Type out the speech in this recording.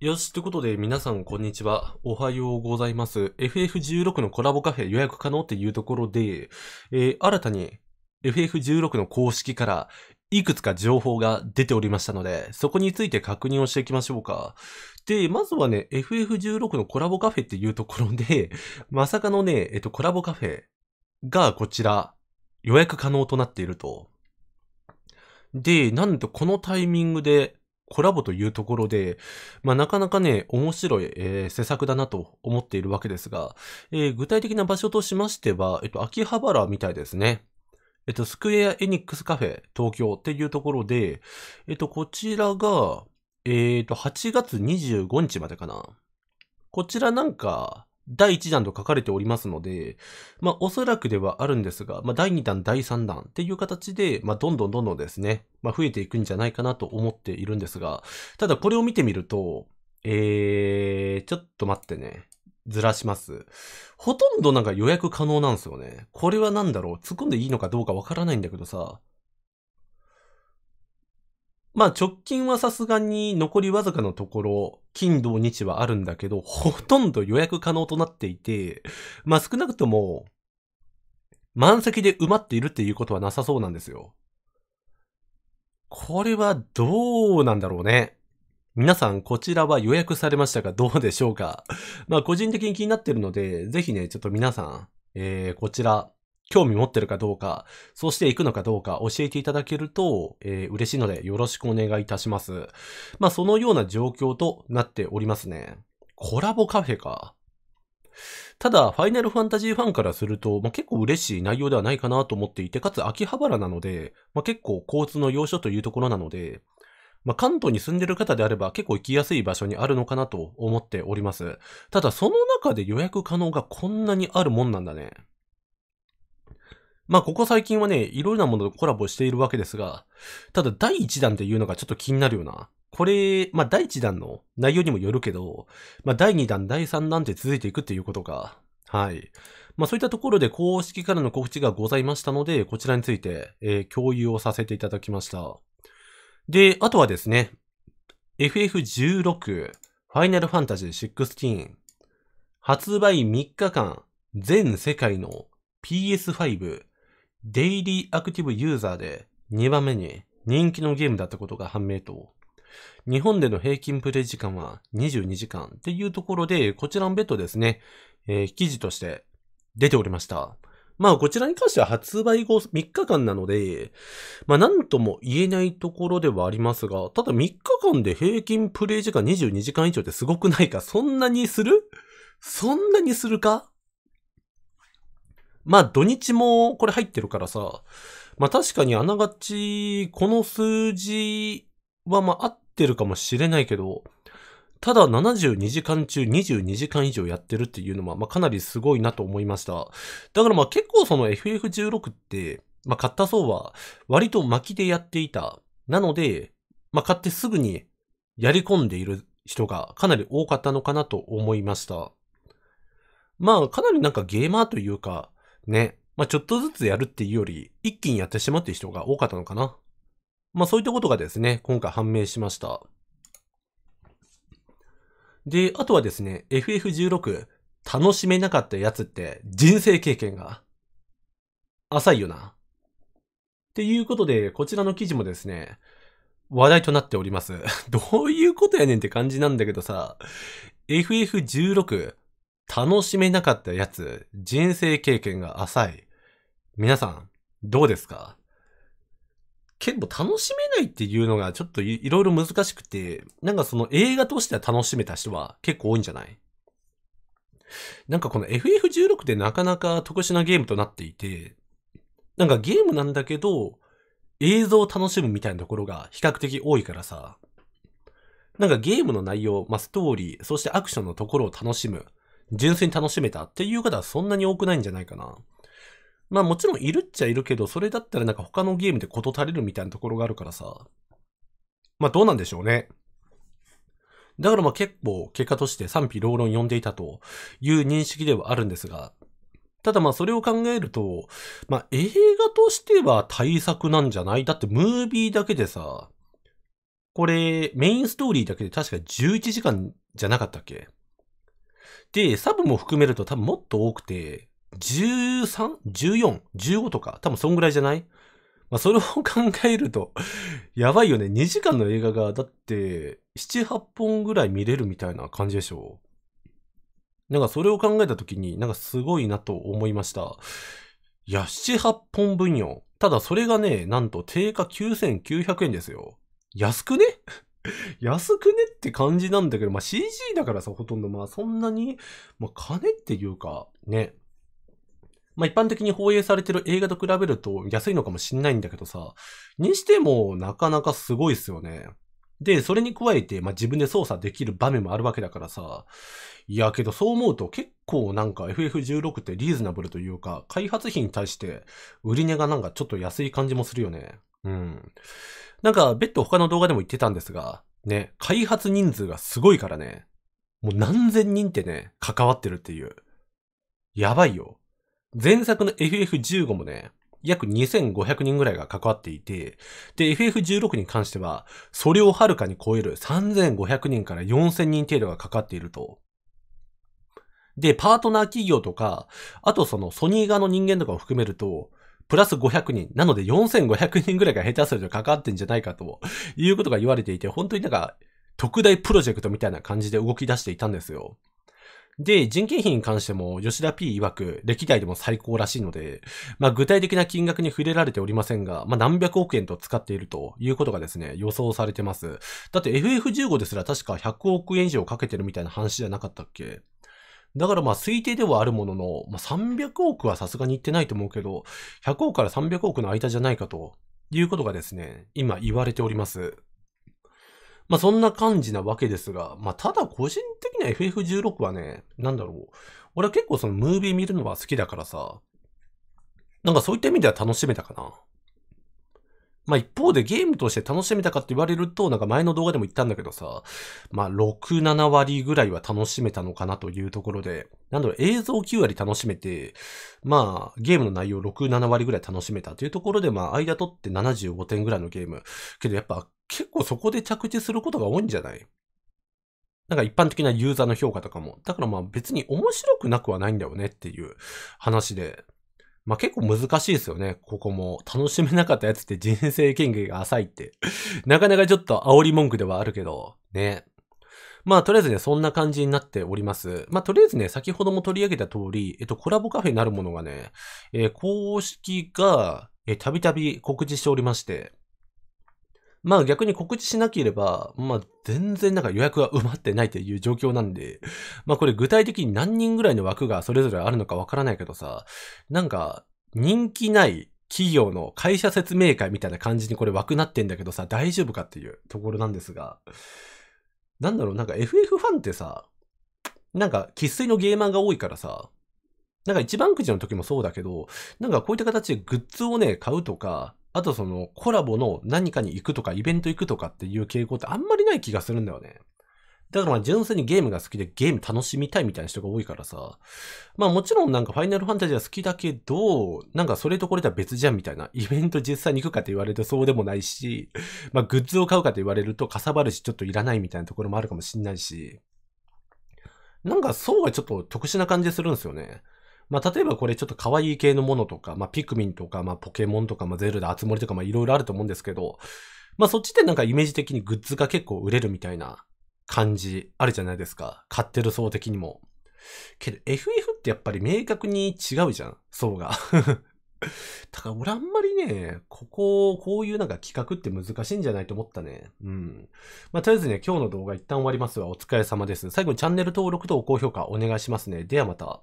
よし、ということで皆さんこんにちは。おはようございます。FF16 のコラボカフェ予約可能っていうところで、えー、新たに FF16 の公式からいくつか情報が出ておりましたので、そこについて確認をしていきましょうか。で、まずはね、FF16 のコラボカフェっていうところで、まさかのね、えっと、コラボカフェがこちら、予約可能となっていると。で、なんとこのタイミングで、コラボというところで、まあ、なかなかね、面白い、えー、施策だなと思っているわけですが、えー、具体的な場所としましては、えっと、秋葉原みたいですね。えっと、スクエアエニックスカフェ東京っていうところで、えっと、こちらが、えっと、8月25日までかな。こちらなんか、第1弾と書かれておりますので、まあ、おそらくではあるんですが、まあ、第2弾、第3弾っていう形で、まあ、どんどんどんどんですね、まあ、増えていくんじゃないかなと思っているんですが、ただこれを見てみると、えー、ちょっと待ってね。ずらします。ほとんどなんか予約可能なんですよね。これは何だろう突っ込んでいいのかどうかわからないんだけどさ、まあ直近はさすがに残りわずかのところ、金土日はあるんだけど、ほとんど予約可能となっていて、まあ少なくとも、満席で埋まっているっていうことはなさそうなんですよ。これはどうなんだろうね。皆さん、こちらは予約されましたがどうでしょうかまあ、個人的に気になってるので、ぜひね、ちょっと皆さん、えー、こちら、興味持ってるかどうか、そうしていくのかどうか教えていただけると、えー、嬉しいのでよろしくお願いいたします。まあ、そのような状況となっておりますね。コラボカフェか。ただ、ファイナルファンタジーファンからすると、まあ、結構嬉しい内容ではないかなと思っていて、かつ秋葉原なので、まあ、結構交通の要所というところなので、まあ、関東に住んでる方であれば結構行きやすい場所にあるのかなと思っております。ただ、その中で予約可能がこんなにあるもんなんだね。まあ、ここ最近はね、いろいろなものとコラボしているわけですが、ただ第1弾っていうのがちょっと気になるよな。これ、まあ、第1弾の内容にもよるけど、まあ、第2弾、第3弾って続いていくっていうことか。はい。まあ、そういったところで公式からの告知がございましたので、こちらについて、えー、共有をさせていただきました。で、あとはですね、FF16、ファイナルファンタジー16、発売3日間、全世界の PS5、デイリーアクティブユーザーで2番目に人気のゲームだったことが判明と、日本での平均プレイ時間は22時間っていうところで、こちらのベッドですね、えー、記事として出ておりました。まあこちらに関しては発売後3日間なので、まあなんとも言えないところではありますが、ただ3日間で平均プレイ時間22時間以上ってすごくないかそんなにするそんなにするかまあ土日もこれ入ってるからさ、まあ確かにあながち、この数字はまあ合ってるかもしれないけど、ただ72時間中22時間以上やってるっていうのは、まあかなりすごいなと思いました。だからまあ結構その FF16 って、まあ買った層は割と巻きでやっていた。なので、まあ買ってすぐにやり込んでいる人がかなり多かったのかなと思いました。まあかなりなんかゲーマーというか、ね。まあ、ちょっとずつやるっていうより、一気にやってしまうっていう人が多かったのかな。まあ、そういったことがですね、今回判明しました。で、あとはですね、FF16、楽しめなかったやつって人生経験が浅いよな。っていうことで、こちらの記事もですね、話題となっております。どういうことやねんって感じなんだけどさ、FF16、楽しめなかったやつ、人生経験が浅い。皆さん、どうですか結構楽しめないっていうのがちょっといろいろ難しくて、なんかその映画としては楽しめた人は結構多いんじゃないなんかこの FF16 ってなかなか特殊なゲームとなっていて、なんかゲームなんだけど、映像を楽しむみたいなところが比較的多いからさ、なんかゲームの内容、まあ、ストーリー、そしてアクションのところを楽しむ。純粋に楽しめたっていう方はそんなに多くないんじゃないかな。まあもちろんいるっちゃいるけど、それだったらなんか他のゲームで事足りるみたいなところがあるからさ。まあどうなんでしょうね。だからまあ結構結果として賛否両論呼んでいたという認識ではあるんですが、ただまあそれを考えると、まあ映画としては大作なんじゃないだってムービーだけでさ、これメインストーリーだけで確か11時間じゃなかったっけで、サブも含めると多分もっと多くて、13、14、15とか、多分そんぐらいじゃないまあ、それを 考えるとやばいよね。2時間の映画が、だって、7、8本ぐらい見れるみたいな感じでしょう。なんかそれを考えた時に、なんかすごいなと思いました。いや、7、8本分よ。ただそれがね、なんと定価9900円ですよ。安くね 安くねって感じなんだけど、まあ、CG だからさ、ほとんど、まあ、そんなに、まあ、金っていうか、ね。まあ、一般的に放映されてる映画と比べると安いのかもしんないんだけどさ、にしても、なかなかすごいっすよね。で、それに加えて、まあ、自分で操作できる場面もあるわけだからさ、いやけどそう思うと結構なんか FF16 ってリーズナブルというか、開発費に対して売り値がなんかちょっと安い感じもするよね。うん。なんか、別途他の動画でも言ってたんですが、ね、開発人数がすごいからね、もう何千人ってね、関わってるっていう。やばいよ。前作の FF15 もね、約2500人ぐらいが関わっていて、で、FF16 に関しては、それをはるかに超える3500人から4000人程度が関わっていると。で、パートナー企業とか、あとそのソニー側の人間とかを含めると、プラス500人。なので4500人ぐらいが下手するとかかってんじゃないかと、いうことが言われていて、本当になんか、特大プロジェクトみたいな感じで動き出していたんですよ。で、人件費に関しても、吉田 P 曰く、歴代でも最高らしいので、まあ具体的な金額に触れられておりませんが、まあ何百億円と使っているということがですね、予想されてます。だって FF15 ですら確か100億円以上かけてるみたいな話じゃなかったっけだからまあ推定ではあるものの、まあ、300億はさすがに言ってないと思うけど、100億から300億の間じゃないかということがですね、今言われております。まあそんな感じなわけですが、まあただ個人的な FF16 はね、なんだろう。俺は結構そのムービー見るのは好きだからさ、なんかそういった意味では楽しめたかな。まあ一方でゲームとして楽しめたかって言われると、なんか前の動画でも言ったんだけどさ、まあ6、7割ぐらいは楽しめたのかなというところで、なんだろう、映像9割楽しめて、まあゲームの内容6、7割ぐらい楽しめたというところで、まあ間取って75点ぐらいのゲーム。けどやっぱ結構そこで着地することが多いんじゃないなんか一般的なユーザーの評価とかも。だからまあ別に面白くなくはないんだよねっていう話で。まあ、結構難しいですよね。ここも。楽しめなかったやつって人生権限が浅いって。なかなかちょっと煽り文句ではあるけど、ね。まあ、とりあえずね、そんな感じになっております。まあ、とりあえずね、先ほども取り上げた通り、えっと、コラボカフェになるものがね、えー、公式が、えー、たびたび告知しておりまして、まあ逆に告知しなければ、まあ全然なんか予約が埋まってないという状況なんで、まあこれ具体的に何人ぐらいの枠がそれぞれあるのかわからないけどさ、なんか人気ない企業の会社説明会みたいな感じにこれ枠なってんだけどさ、大丈夫かっていうところなんですが、なんだろう、なんか FF ファンってさ、なんか喫水のゲーマーが多いからさ、なんか一番くじの時もそうだけど、なんかこういった形でグッズをね、買うとか、あとそのコラボの何かに行くとかイベント行くとかっていう傾向ってあんまりない気がするんだよね。だからまあ純粋にゲームが好きでゲーム楽しみたいみたいな人が多いからさ。まあもちろんなんかファイナルファンタジーは好きだけど、なんかそれとこれとは別じゃんみたいな。イベント実際に行くかって言われるとそうでもないし、まあグッズを買うかと言われるとかさばるしちょっといらないみたいなところもあるかもしんないし。なんかそうはちょっと特殊な感じするんですよね。まあ、例えばこれちょっと可愛い系のものとか、まあ、ピクミンとか、まあ、ポケモンとか、まあ、ゼルダ、あつ森とか、まあ、いろいろあると思うんですけど、まあ、そっちでなんかイメージ的にグッズが結構売れるみたいな感じあるじゃないですか。買ってる層的にも。けど FF ってやっぱり明確に違うじゃん、層が。だから俺あんまりね、ここ、こういうなんか企画って難しいんじゃないと思ったね。うん。まあ、とりあえずね、今日の動画一旦終わりますわ。お疲れ様です。最後にチャンネル登録と高評価お願いしますね。ではまた。